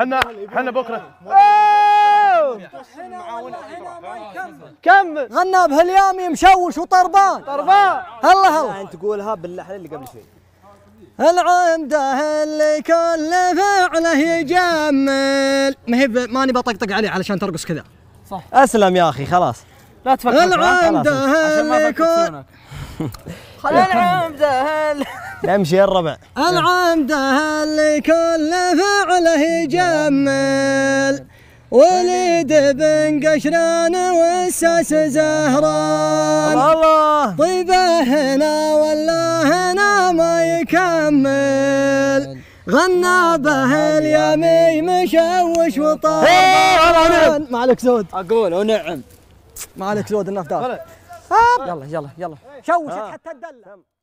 حنا حنا بكره كمل غنى بهاليامي مشوش وطربان طربان هلا هلا انت تقولها باللحن اللي قبل شوي العمده اللي كل فعله يجمل ما هي ماني بطقطق عليه علشان ترقص كذا صح اسلم يا اخي خلاص لا تفكر العمده اللي كل العمده نمشي يا الربع العمده اللي كل فعله يجمل وليد بن قشران والساس زهران الله طيبه هنا والله هنا ما يكمل غنى به اليمي مشوش وطار نعم. ما عليك زود اقول ونعم ما عليك زود النفذات يلا يلا يلا شوشت حتى الدله